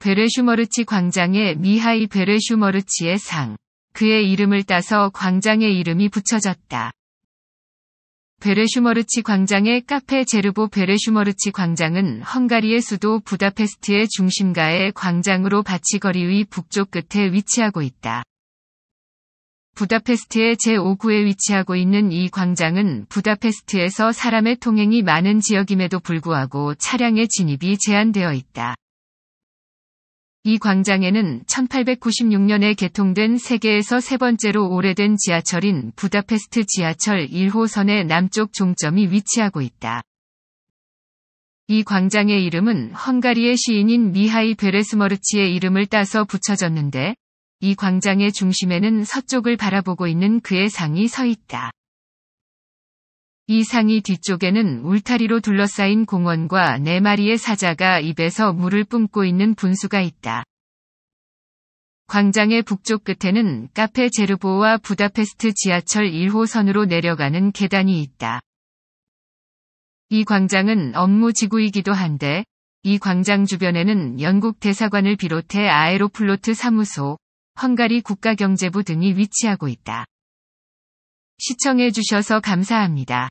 베레슈머르치 광장의 미하이 베레슈머르치의 상. 그의 이름을 따서 광장의 이름이 붙여졌다. 베레슈머르치 광장의 카페 제르보 베레슈머르치 광장은 헝가리의 수도 부다페스트의 중심가의 광장으로 바치거리의 북쪽 끝에 위치하고 있다. 부다페스트의 제5구에 위치하고 있는 이 광장은 부다페스트에서 사람의 통행이 많은 지역임에도 불구하고 차량의 진입이 제한되어 있다. 이 광장에는 1896년에 개통된 세계에서 세 번째로 오래된 지하철인 부다페스트 지하철 1호선의 남쪽 종점이 위치하고 있다. 이 광장의 이름은 헝가리의 시인인 미하이 베레스머르치의 이름을 따서 붙여졌는데, 이 광장의 중심에는 서쪽을 바라보고 있는 그의 상이 서 있다. 이 상이 뒤쪽에는 울타리로 둘러싸인 공원과 네 마리의 사자가 입에서 물을 뿜고 있는 분수가 있다. 광장의 북쪽 끝에는 카페 제르보와 부다페스트 지하철 1호선으로 내려가는 계단이 있다. 이 광장은 업무 지구이기도 한데, 이 광장 주변에는 영국 대사관을 비롯해 아에로플로트 사무소, 헝가리 국가경제부 등이 위치하고 있다. 시청해주셔서 감사합니다.